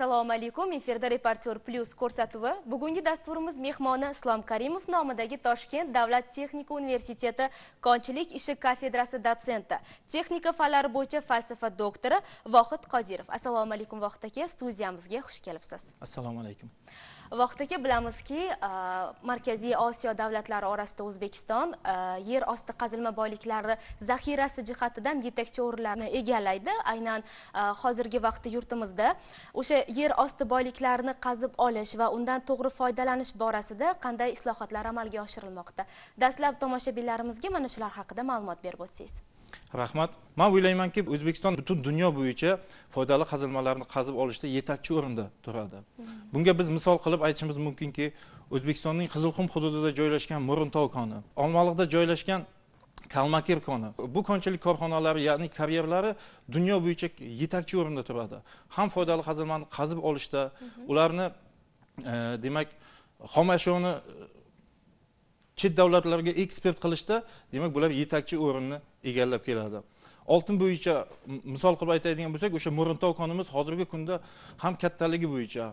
assalomu alaykum efirda reportyor plyus ko'rsatuvi bugungi dasturimiz mehmoni islom karimov nomidagi toshkent davlat texnika universiteti konchilik ishi kafedrasi dotsenti texnika fanlari bo'yicha falsafa doktori vohid qodirov assalomu alaykum vohid aka studiyamizga xush kelibsiz assalomu alaykum vaqt bilamizki e, markaziy osiyo davlatlari orasida o'zbekiston e, yer osti qazilma boyliklari zaxirasi jihatidan yetakchi o'rinlarni egallaydi aynan e, hozirgi vaqtda yurtimizda o'sha yer osti boyliklarini qazib olish va undan to'g'ri foydalanish borasida qanday islohotlar amalga oshirilmoqda dastlab tomoshabinlarimizga mana shular haqida ma'lumot berib o'tsangiz rahmat man o'ylaymanki o'zbekiston butun dunyo bo'yicha foydali qazilmalarni qazib olishda yetakchi o'rinda turadi bunga biz misol qilib aytishimiz mumkinki o'zbekistonning qizilqum hududida joylashgan murintov koni olmaliqda joylashgan kalmakir koni bu konchilik korxonalari ya'ni karyerlari dunyo bo'yicha yetakchi o'rinda turadi ham foydali qazilmani qazib olishda ularni e, demak xomashyoni chet davlatlarga eksport qilishda demak bular yetakchi o'rinni egallab keladi oltin bo'yicha misol qilib aytadigan bo'lsak o'sha mo'rintoy konimiz hozirgi kunda ham kattaligi bo'yicha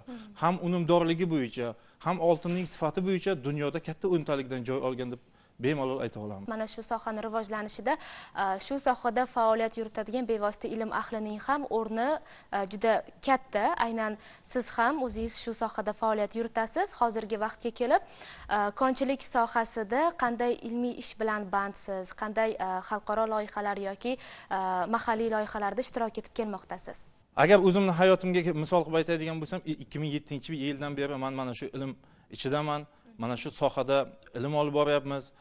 ham unumdorligi bo'yicha ham oltinning sifati bo'yicha dunyoda katta o'ntalikdan joy olgan deb bemalol ayta olamiz mana shu sohani rivojlanishida e, shu sohada faoliyat yuritadigan bevosita ilm ahlining ham o'rni e, juda katta aynan siz ham o'zingiz shu sohada faoliyat yuritasiz hozirgi vaqtga kelib e, konchilik sohasida qanday ilmiy ish bilan bandsiz qanday xalqaro loyihalar yoki mahalliy loyihalarda ishtirok etib kelmoqdasiz agar o'zimni hayotimga misol qilib aytadigan bo'lsam ikki ming yettinchi yildan beri man mana shu ilm ichidaman mana shu sohada ilm olib boryapmiz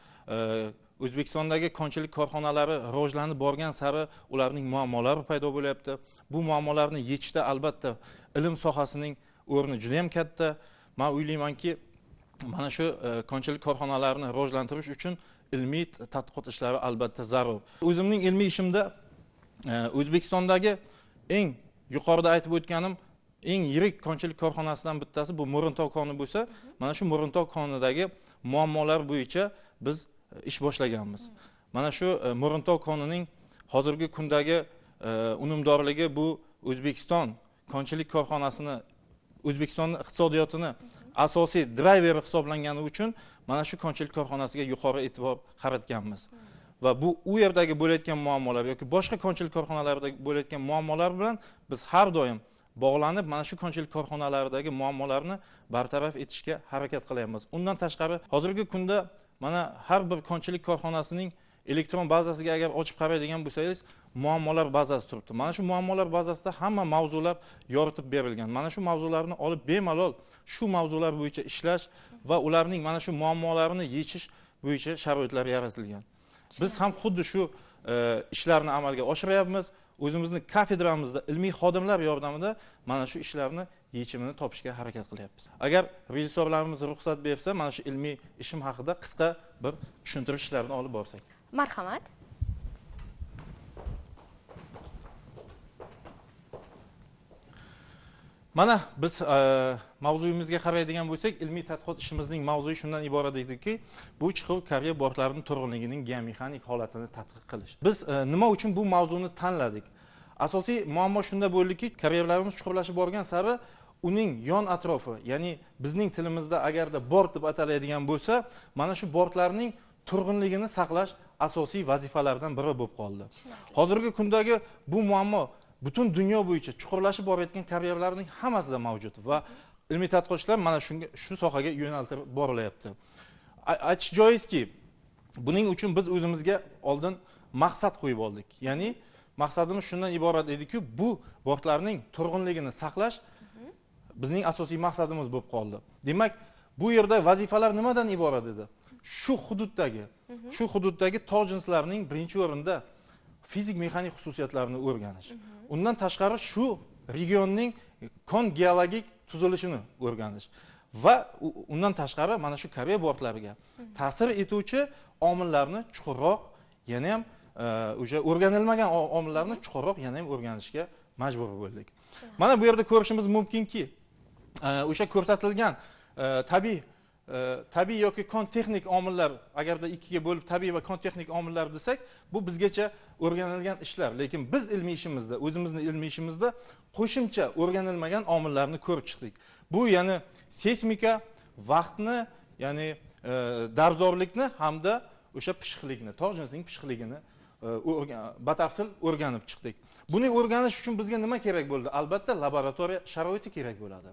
o'zbekistondagi konchilik korxonalari rivojlanib borgan sari ularning muammolari paydo bo'lyapti bu muammolarni yechishda albatta ilm sohasining o'rni juda yam katta man o'ylaymanki mana shu e, konchilik korxonalarini rivojlantirish uchun ilmiy tadqiqot ishlari albatta zarur o'zimning ilmiy ishimda e, o'zbekistondagi eng yuqorida aytib o'tganim eng yirik konchilik korxonasidan bittasi bu mo'rintoq koni bo'lsa mana shu mo'rintoq konidagi muammolar bo'yicha biz e, ish boshlaganmiz mana shu e, mo'rintoq konining hozirgi kundagi e, unumdorligi bu o'zbekiston konchilik korxonasini o'zbekistonni iqtisodiyotini asosiy drayveri hisoblangani uchun mana shu konchilik korxonasiga yuqori e'tibor qaratganmiz va bu u yerdagi bo'layotgan muammolar yoki boshqa konchilik korxonalarida bo'layotgan muammolar bilan biz har doim bog'lanib mana shu konchilik korxonalaridagi muammolarni bartaraf etishga harakat qilyapmiz undan tashqari hozirgi kunda mana har bir konchilik korxonasining elektron bazasiga agar ochib qaraydigan bo'lsangiz muammolar bazasi turibdi mana shu muammolar bazasida hamma mavzular yoritib berilgan mana shu mavzularni olib bemalol shu mavzular bo'yicha ishlash va ularning mana shu muammolarini yechish bo'yicha sharoitlar yaratilgan biz ham xuddi shu e, ishlarni amalga oshiryapmiz o'zimizni kafedramizda ilmiy xodimlar yordamida mana shu ishlarni yechimini topishga harakat qilyapmiz agar rejissyorlarimiz ruxsat bersa mana shu ilmiy ishim haqida qisqa bir tushuntirishlarni olib borsak marhamat mana biz e, mavzuyimizga qaraydigan bo'lsak ilmiy tadqiqot ishimizning mavzui shundan iborat ediki bu chiqib karya bortlarini to'g'riligining geomexanik holatini tadqiq qilish biz e, nima uchun bu mavzuni tanladik asosiy muammo shunda bo'ldiki karyerlarimiz chuqurlashib borgan sari uning yon atrofi ya'ni bizning tilimizda agarda bort deb ataladigan bo'lsa mana shu bortlarning turg'unligini saqlash asosiy vazifalardan biri bo'lib qoldi hozirgi kundagi bu muammo butun dunyo bo'yicha chuqurlashib borayotgan karyeralarning hammasida mavjud va ilmiy tadqiqotchilar mana shunga shu sohaga yo'naltirib borilyapti aytish joizki buning uchun biz o'zimizga oldin maqsad qo'yib oldik ya'ni maqsadimiz shundan iborat ediki bu bortlarning turg'unligini saqlash bizning asosiy maqsadimiz bo'lib qoldi demak bu yerda vazifalar nimadan iborat edi shu hududdagi shu hududdagi tog' jinslarining birinchi o'rinda fizik mexanik xususiyatlarini o'rganish mhm. undan tashqari shu regionning kon geologik tuzilishini o'rganish va undan tashqari mana shu koreya bortlariga mhm. ta'sir etuvchi omillarni chuqurroq yana ham e, o'sha o'rganilmagan omillarni mhm. chuqurroq yana ham o'rganishga majbur bo'ldik mana bu yerda ko'rishimiz mumkinki e, o'sha ko'rsatilgan e, tabiiy tabiiy yoki kon texnik omillar agarda ikkiga bo'lib tabiiy va kon texnik omillar desak bu bizgacha o'rganilgan ishlar lekin biz ilmiy ishimizda o'zimizni ilmiy ishimizda qo'shimcha o'rganilmagan omillarni ko'rib chiqdik bu ya'ni seysmika vaqtni ya'ni e, darzdorlikni hamda o'sha pishiqlikni tog' jinsining pishiqligini e, batafsil o'rganib chiqdik buni o'rganish uchun bizga nima kerak bo'ldi albatta laboratoriya sharoiti kerak bo'ladi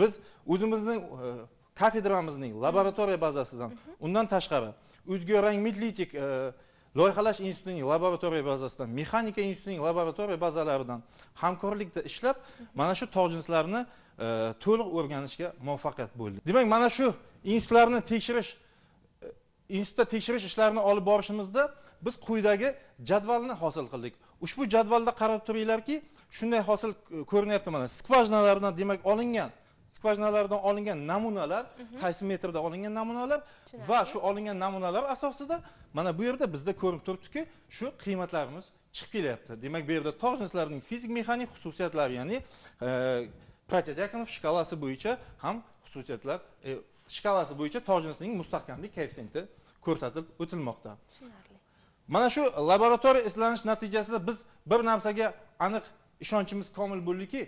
biz o'zimizni e, kafedramizning laboratoriya bazasidan undan tashqari o'zgarang milliy e, loyihalash institutining laboratoriya bazasidan mexanika institutining laboratoriya bazalaridan hamkorlikda ishlab mana shu tog' e, to'liq o'rganishga muvaffaqiyat bo'ldik demak mana shu institutlarni tekshirish e, institutda tekshirish ishlarini olib borishimizda biz quyidagi jadvalni hosil qildik ushbu jadvalda qarab turinglarki shunday hosil ko'rinyapti mana skvajnalardan demak olingan skvajnalardan olingan namunalar mhm. qaysi metrda olingan namunalar va shu olingan namunalar asosida mana bu yerda bizda ko'rinib turibdiki shu qiymatlarimiz chiqib kelyapti demak bu yerda tog' jinslarining fizik mexanik xususiyatlari ya'ni e, shkalasi bo'yicha ham xususiyatlar e, shkalasi bo'yicha tog' jinsining mustahkamlik koeffitsienti ko'rsatib o'tilmoqda mana shu laboratoriya izlanish natijasida biz bir narsaga aniq ishonchimiz komil bo'ldiki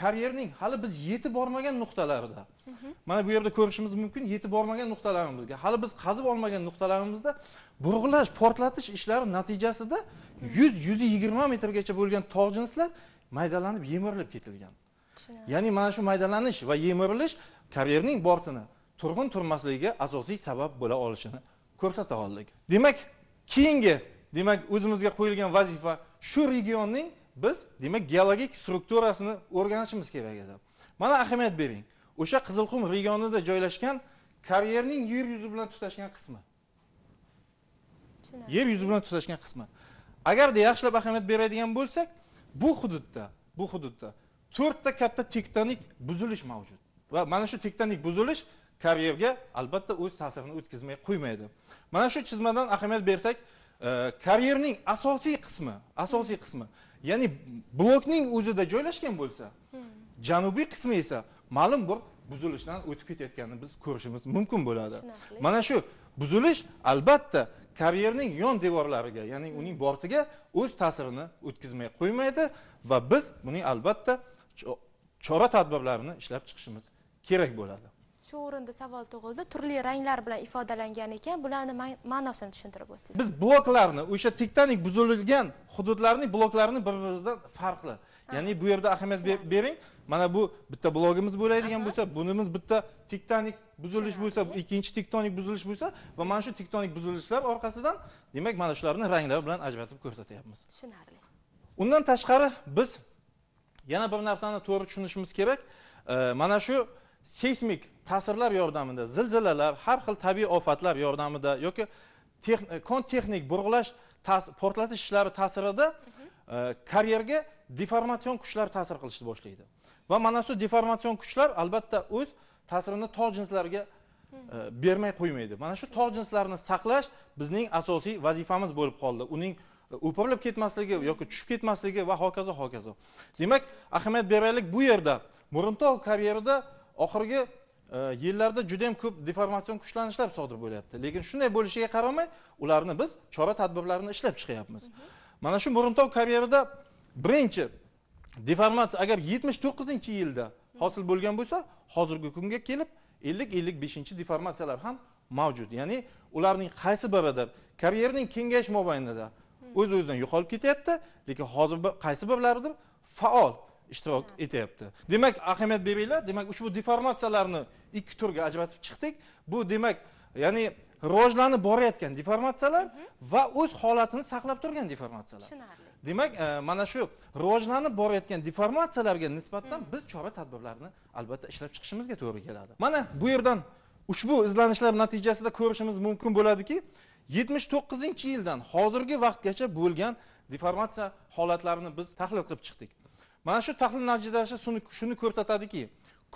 karyerning hali biz yetib bormagan nuqtalarida mhm. mana bu yerda ko'rishimiz mumkin yetib bormagan nuqtalarimizga hali biz qazib olmagan nuqtalarimizda burg'ilash portlatish ishlari natijasida mhm. yuz yuz yigirma metrgacha bo'lgan tog' jinslar maydalanib yemirilib ketilgan ya'ni mana shu maydalanish va yemirilish karyerning bortini turg'un turmasligiga asosiy sabab bo'la olishini ko'rsata oldik demak keyingi demak o'zimizga qo'yilgan vazifa shu regionning biz demak geologik strukturasini o'rganishimiz kerak edi mana ahamiyat bering o'sha qizilqum regionida joylashgan karyerning yer yuzi bilan tutashgan qismi yer yuzi bilan tutashgan qismi agarda yaxshilab ahamiyat beradigan bo'lsak bu hududda bu hududda to'rtta katta tektonik buzilish mavjud va mana shu tektonik buzilish karyerga albatta o'z ta'sirini o'tkazmay qo'ymaydi mana shu chizmadan ahamiyat bersak karyerning asosiy qismi asosiy qismi ya'ni blokning o'zida joylashgan bo'lsa janubiy qismi esa ma'lum bir buzilishdan o'tib ketayotganini biz ko'rishimiz mumkin bo'ladi mana shu buzilish albatta karyerning yon devorlariga ya'ni uning bortiga o'z ta'sirini o'tkazmay qo'ymaydi va biz buning albatta chora tadbirlarini ishlab chiqishimiz kerak bo'ladi shu o'rinda savol tug'ildi turli ranglar bilan ifodalangan ekan bularni ma'nosini tushuntirib o'tsangiz biz bloklarni o'sha tektonik buzilgan hududlarni bloklarini bir biridan farqli ya'ni bu yerda ahamiyat bering mana bu bitta blogimiz bo'ladigan bo'lsa bunimiz bitta tektonik buzilish bo'lsa ikkinchi tektonik buzilish bo'lsa va mana shu tektonik buzilishlar orqasidan demak mana shularni ranglar bilan ajratib ko'rsatyapmiz tushunarli undan tashqari biz yana bir narsani to'g'ri tushunishimiz kerak mana shu seysmik ta'sirlar yordamida zilzilalar har xil tabiiy ofatlar yordamida yoki kon texnik bug'lash portlatish ishlari ta'sirida mhm. e, karyerga deformatsion kuchlar ta'sir qilishni boshlaydi va mana shu deformatsion kuchlar albatta o'z ta'sirini tog' jinslariga e, mhm. bermay qo'ymaydi mana shu tog' jinslarini saqlash bizning asosiy vazifamiz bo'lib qoldi uning o'pirilib ketmasligi mhm. yoki tushib ketmasligi va hokazo hokazo demak ahamiyat beraylik bu yerda murintov karyerida oxirgi e, yillarda juda ham ko'p deformatsion kuchlanishlar sodir bo'lyapti lekin shunday bo'lishiga qaramay ularni biz chora tadbirlarini ishlab chiqyapmiz mana shu murimtov karyerida birinchi deformatsiya agar yetmish to'qqizinchi yilda hosil bo'lgan bo'lsa hozirgi kunga kelib ellik ellik beshinchi deformatsiyalar ham mavjud ya'ni ularning qaysi birida karyerning kengayish mobaynida o'z o'zidan yo'qolib ketyapti lekin hozir qaysi birlaridir faol ishtirok etyapti demak ahamiyat bermanglar demak ushbu deformatsiyalarni ikki turga ajratib chiqdik bu demak ya'ni rivojlanib borayotgan deformatsiyalar va o'z holatini saqlab turgan deformatsiyalar tushunarli demak e, mana shu rivojlanib borayotgan deformatsiyalarga nisbatan biz chora tadbirlarni albatta ishlab chiqishimizga to'g'ri keladi mana bu yerdan ushbu izlanishlar natijasida ko'rishimiz mumkin bo'ladiki yetmish to'qqizinchi yildan hozirgi vaqtgacha bo'lgan deformatsiya holatlarini biz tahlil qilib chiqdik mana shu tahlil natijalari shuni ko'rsatadiki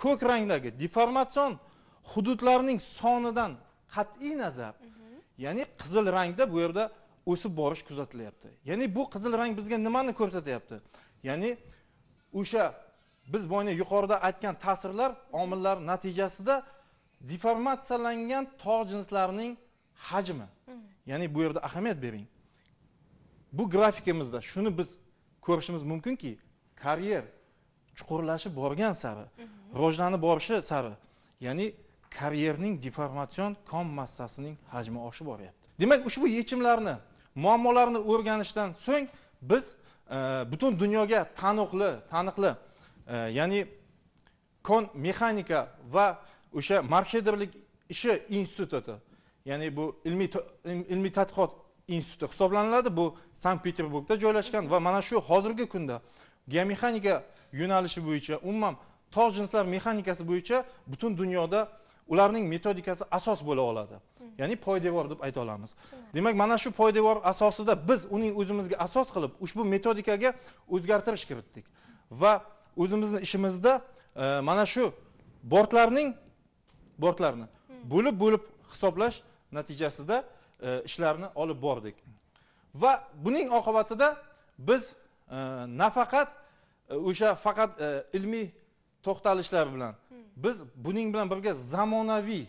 ko'k rangdagi deformatsion hududlarning sonidan qat'iy nazar ya'ni qizil rangda bu yerda o'sib borish kuzatilyapti ya'ni bu qizil rang bizga nimani ko'rsatyapti ya'ni o'sha biz boya yuqorida aytgan ta'sirlar omillar natijasida deformatsiyalangan tog' jinslarining hajmi ya'ni bu yerda ahamiyat bering bu grafikimizda shuni biz ko'rishimiz mumkinki karyer chuqurlashib borgan sari rivojlanib borishi sari ya'ni karyerning deformatsion kom massasining hajmi oshib boryapti demak ushbu yechimlarni muammolarni o'rganishdan so'ng biz e, butun dunyoga taniqli taniqli e, ya'ni kon mexanika va o'sha marshederlik ishi instituti ya'ni bu ilmiy ilmiy tadqiqot instituti hisoblaniladi bu sankt peterburgda joylashgan va mana shu hozirgi kunda geomexanika yo'nalishi bo'yicha umuman tog' jinslar mexanikasi bo'yicha butun dunyoda ularning metodikasi asos bo'la oladi hmm. ya'ni poydevor deb ayta olamiz demak mana shu poydevor asosida biz uning o'zimizga asos qilib ushbu metodikaga o'zgartirish kiritdik va o'zimizni ishimizda e, mana shu bortlarning bortlarni hmm. bo'lib bo'lib hisoblash natijasida e, ishlarni olib bordik va buning oqibatida biz Э, nafaqat э, o'sha faqat э, ilmiy to'xtalishlar bilan hmm. biz buning bilan birga zamonaviy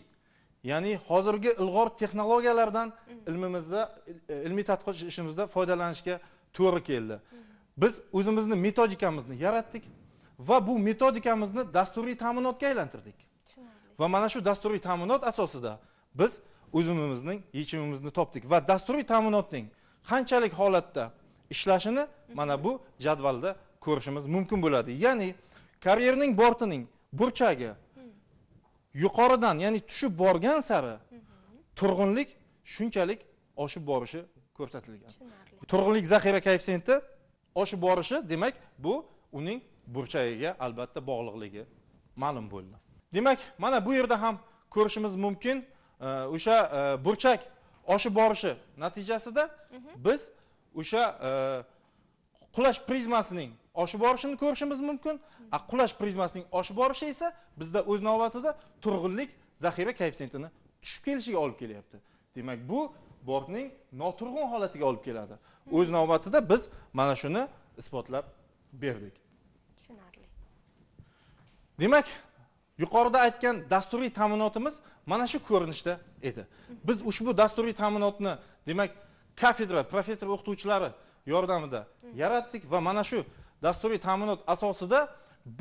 ya'ni hozirgi ilg'or texnologiyalardan hmm. ilmimizda e, ilmiy tadqiqot ishimizda foydalanishga to'g'ri keldi hmm. biz o'zimizni metodikamizni yaratdik va bu metodikamizni dasturiy ta'minotga aylantirdik va mana shu dasturiy ta'minot asosida biz o'zimizning yechimimizni topdik va dasturiy ta'minotning qanchalik holatda ishlashini mana bu jadvalda ko'rishimiz mumkin bo'ladi ya'ni karyerning bortining burchagi hmm. yuqoridan ya'ni tushib borgan sari mhmm. turg'unlik shunchalik oshib borishi ko'rsatilgan turg'unlik zaxira koeffitsiyenti oshib borishi demak bu uning burchagiga albatta bog'liqligi ma'lum bo'ldi demak mana bu yerda ham ko'rishimiz mumkin o'sha e, burchak oshib borishi natijasida mhmm. biz o'sha e, qulash prizmasining oshib borishini ko'rishimiz mumkin a qulash prizmasining oshib borishi esa bizda o'z navbatida turg'unlik zaxira koeffitsientini tushib kelishiga olib kelyapti demak bu bortning noturg'un holatiga olib keladi o'z navbatida biz mana shuni isbotlab berdik tushunarli demak yuqorida aytgan dasturiy ta'minotimiz mana shu ko'rinishda edi biz ushbu dasturiy ta'minotni demak kafedra professor o'qituvchilari yordamida yaratdik va mana shu dasturiy ta'minot asosida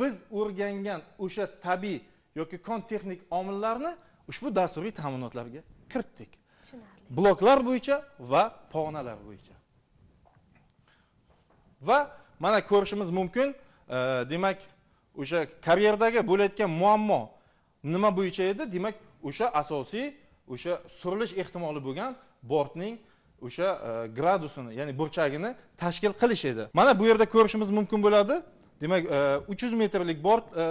biz o'rgangan o'sha tabiiy yoki kon texnik omillarni ushbu dasturiy ta'minotlarga kiritdik tushunarli bloklar bo'yicha va pog'onalar bo'yicha va mana ko'rishimiz mumkin e, demak o'sha karyerdagi bo'layotgan muammo nima bo'yicha edi demak o'sha asosiy o'sha surilish ehtimoli bo'lgan bortning o'sha e, gradusini ya'ni burchagini tashkil qilish edi mana bu yerda ko'rishimiz mumkin bo'ladi demak e, uch yuz metrlik bort e,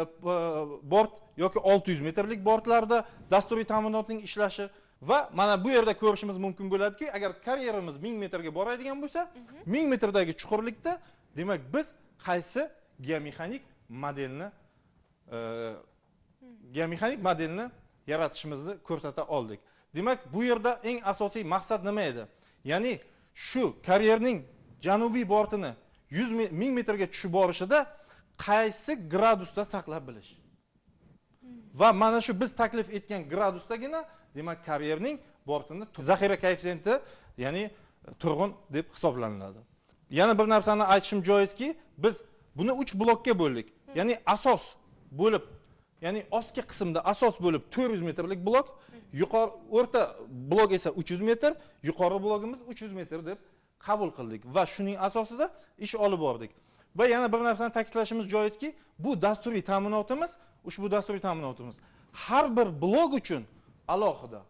bort yoki olti yuz metrlik bortlarda dasturiy ta'minotning ishlashi va mana bu yerda ko'rishimiz mumkin bo'ladiki agar karyerimiz ming metrga boradigan bo'lsa mhm. ming metrdagi chuqurlikda demak biz qaysi geomexanik modelni geomexanik modelni yaratishimizni ko'rsata oldik demak bu yerda eng asosiy maqsad nima edi ya'ni shu karyerning janubiy bortini yuz ming metrga tushib borishida qaysi gradusda saqlab bilish va mana shu biz taklif etgan gradusdagina demak karyerning bortini zaxira koeffitsienti ya'ni e, turg'un deb hisoblaniladi yana bir narsani aytishim joizki biz buni uch blokka bo'ldik hmm. ya'ni asos bo'lib ya'ni ostki qismda asos bo'lib 400 metrlik blok yuqori o'rta blok esa 300 metr yuqori blokimiz 300 metr deb qabul qildik va shuning asosida ish olib bordik va yana bir narsani ta'kidlashimiz joizki bu dasturiy ta'minotimiz ushbu dasturiy ta'minotimiz har bir blok uchun alohida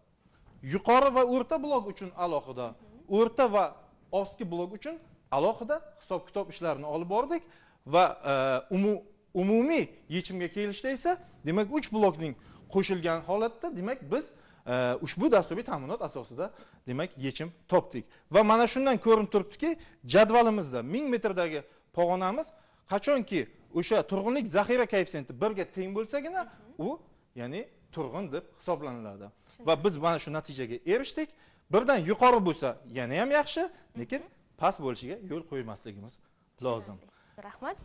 yuqori va o'rta blok uchun alohida o'rta va ostki blok uchun alohida hisob kitob ishlarini olib bordik va e, umu umumiy yechimga kelishda esa demak uch blokning qo'shilgan holatda demak biz e, ushbu dasturiy ta'minot asosida demak yechim topdik va mana shundan ko'rinib turibdiki jadvalimizda ming metrdagi pog'onamiz qachonki o'sha turg'unlik zaxira koeffitsiyenti birga teng bo'lsagina u ya'ni turg'un deb hisoblaniladi va biz mana shu natijaga erishdik birdan yuqori bo'lsa yana ham yaxshi lekin past bo'lishiga yo'l qo'ymasligimiz lozim rahmat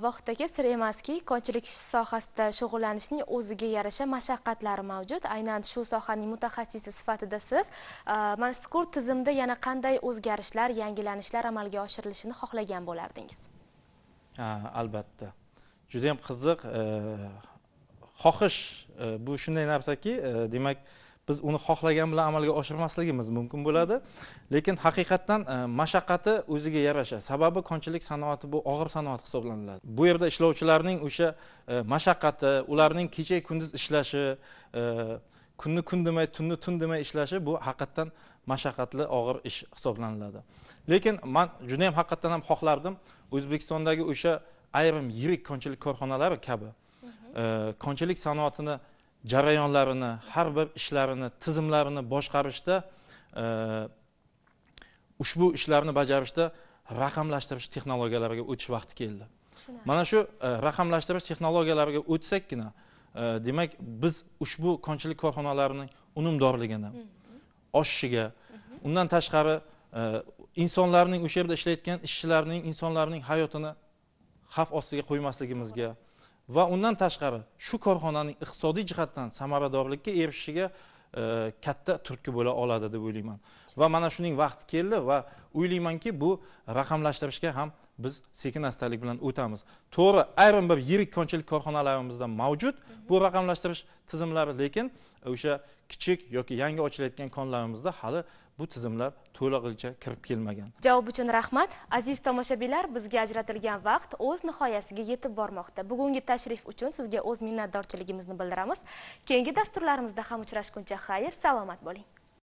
Vaqtdagi sir emaski, konchilik sohasida shug'ullanishning o'ziga yarasha mashaqqatlari mavjud. Aynan shu sohaning mutaxassisi sifatida siz e, mana mazkur tizimda yana qanday o'zgarishlar, yangilanishlar amalga oshirilishini xohlagan bo'lardingiz? Albatta. Juda ham qiziq, e, xohish e, bu shunday narsaki, demak, biz uni xohlagan bilan amalga oshirmasligimiz mumkin bo'ladi lekin haqiqatdan e, mashaqqati o'ziga yarasha sababi konchilik sanoati bu og'ir sanoat hisoblaniladi bu yerda ishlovchilarning o'sha e, mashaqqati ularning kecha kunduz ishlashi e, kunni kun demay tunni tun demay ishlashi bu haqiqatdan mashaqqatli og'ir ish hisoblaniladi lekin man yam haqiqatdan ham xohlardim o'zbekistondagi o'sha ayrim yirik konchilik korxonalari kabi konchilik sanoatini jarayonlarini har bir ishlarini tizimlarini boshqarishda e, ushbu ishlarni bajarishda raqamlashtirish texnologiyalariga o'tish vaqti keldi mana shu e, raqamlashtirish texnologiyalariga o'tsakkina e, demak biz ushbu konchilik korxonalarining unumdorligini oshishiga undan tashqari insonlarning o'sha yerda ishlayotgan ishchilarning insonlarning hayotini xavf ostiga qo'ymasligimizga va undan tashqari shu korxonaning iqtisodiy jihatdan samaradorlikka erishishiga e, katta turtki bo'la oladi deb o'ylayman va mana shuning vaqti keldi va o'ylaymanki bu raqamlashtirishga ham biz sekin astalik bilan o'tamiz to'g'ri ayrim bir yirik konchilik korxonalarimizda mavjud bu raqamlashtirish tizimlari lekin o'sha kichik yoki yangi ochilayotgan konlarimizda hali bu tizimlar to'lig'icha kirib kelmagan javob uchun rahmat aziz tomoshabinlar bizga ajratilgan vaqt o'z nihoyasiga yetib bormoqda bugungi tashrif uchun sizga o'z minnatdorchiligimizni bildiramiz keyingi dasturlarimizda ham uchrashguncha xayr salomat bo'ling